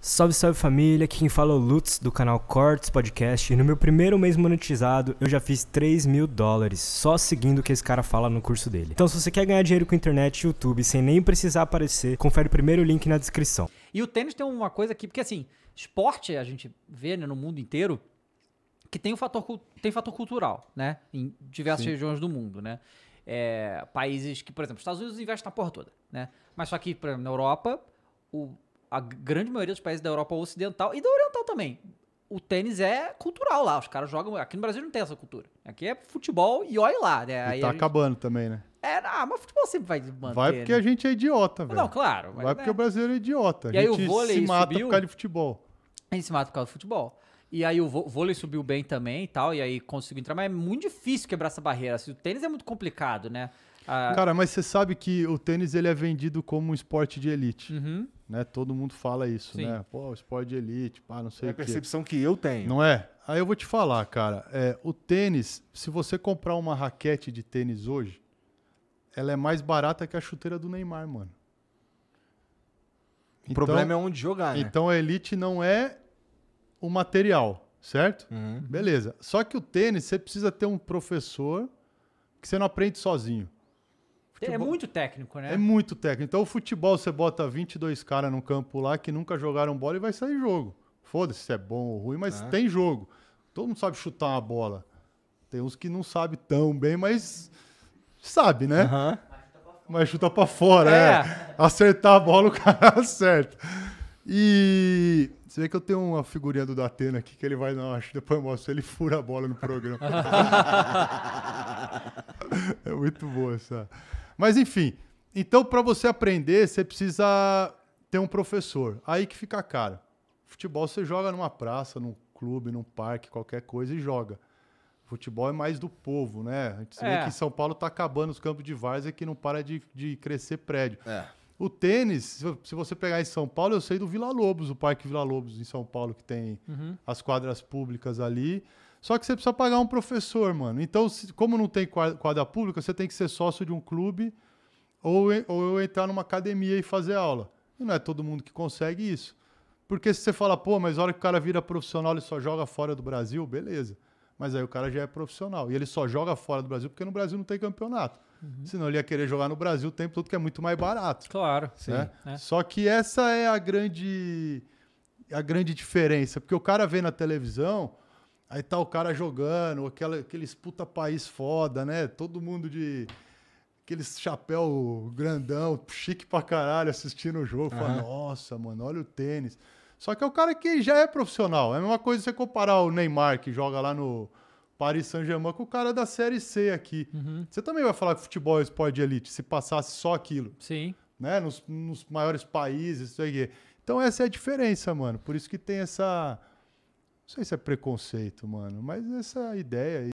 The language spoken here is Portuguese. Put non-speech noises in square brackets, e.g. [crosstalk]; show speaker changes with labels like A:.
A: Salve, salve família, aqui quem fala é o Lutz do canal Cortes Podcast e no meu primeiro mês monetizado eu já fiz 3 mil dólares só seguindo o que esse cara fala no curso dele. Então se você quer ganhar dinheiro com internet e YouTube sem nem precisar aparecer, confere o primeiro link na descrição. E o tênis tem uma coisa aqui, porque assim, esporte a gente vê né, no mundo inteiro que tem um fator, tem fator cultural, né? Em diversas Sim. regiões do mundo, né? É, países que, por exemplo, os Estados Unidos investem na porra toda, né? Mas só que, por exemplo, na Europa, o a grande maioria dos países da Europa Ocidental e da Oriental também. O tênis é cultural lá, os caras jogam. Aqui no Brasil não tem essa cultura. Aqui é futebol e olha lá, né? Aí tá gente...
B: acabando também, né?
A: É, ah, mas futebol sempre vai manter. Vai porque né? a
B: gente é idiota, velho. Não, claro. vai né? porque é. o brasileiro é idiota. E gente aí o vôlei se mata subiu, por causa de futebol.
A: A gente se mata por causa de futebol. E aí o vôlei subiu bem também e tal, e aí conseguiu entrar, mas é muito difícil quebrar essa barreira. Assim, o tênis é muito complicado, né? Ah, Cara, mas
B: você sabe que o tênis ele é vendido como um esporte de elite. Uhum. Né? Todo mundo fala isso, Sim. né? Pô, esporte de elite, pá, não sei é o que. É a percepção que eu tenho. Não é? Aí eu vou te falar, cara. É, o tênis, se você comprar uma raquete de tênis hoje, ela é mais barata que a chuteira do Neymar, mano. O então, problema é onde jogar, né? Então a elite não é o material, certo? Uhum. Beleza. Só que o tênis, você precisa ter um professor que você não aprende sozinho.
A: Futebol... Tipo, é muito técnico, né? É muito
B: técnico. Então, o futebol, você bota 22 caras num campo lá que nunca jogaram bola e vai sair jogo. Foda-se se é bom ou ruim, mas ah. tem jogo. Todo mundo sabe chutar uma bola. Tem uns que não sabe tão bem, mas sabe, né? Mas chuta pra fora, é. é. Acertar a bola, o [laughs] cara acerta. E você vê que eu tenho uma figurinha do Datena aqui que ele vai dar uma depois eu mostro, ele fura a bola no programa. [laughs] é muito boa essa. Mas enfim, então para você aprender, você precisa ter um professor. Aí que fica caro. Futebol você joga numa praça, num clube, num parque, qualquer coisa e joga. Futebol é mais do povo, né? A gente vê é. que São Paulo está acabando os campos de várzea que não para de, de crescer prédio. É. O tênis, se você pegar em São Paulo, eu sei do Vila Lobos, o Parque Vila Lobos em São Paulo, que tem uhum. as quadras públicas ali. Só que você precisa pagar um professor, mano. Então, como não tem quadra pública, você tem que ser sócio de um clube ou, ou entrar numa academia e fazer aula. E não é todo mundo que consegue isso. Porque se você fala, pô, mas a hora que o cara vira profissional, ele só joga fora do Brasil, beleza. Mas aí o cara já é profissional. E ele só joga fora do Brasil porque no Brasil não tem campeonato. Uhum. Senão ele ia querer jogar no Brasil o tempo todo, que é muito mais barato. Claro, né? sim. É. Só que essa é a grande, a grande diferença. Porque o cara vê na televisão, Aí tá o cara jogando, aquela, aqueles puta país foda, né? Todo mundo de. Aqueles chapéu grandão, chique pra caralho, assistindo o jogo. Uhum. Fala, nossa, mano, olha o tênis. Só que é o cara que já é profissional. É a mesma coisa você comparar o Neymar, que joga lá no Paris Saint-Germain, com o cara da Série C aqui. Uhum. Você também vai falar que futebol é esporte de elite, se passasse só aquilo. Sim. Né? Nos, nos maiores países, isso aí. Então essa é a diferença, mano. Por isso que tem essa não sei se é preconceito, mano, mas essa ideia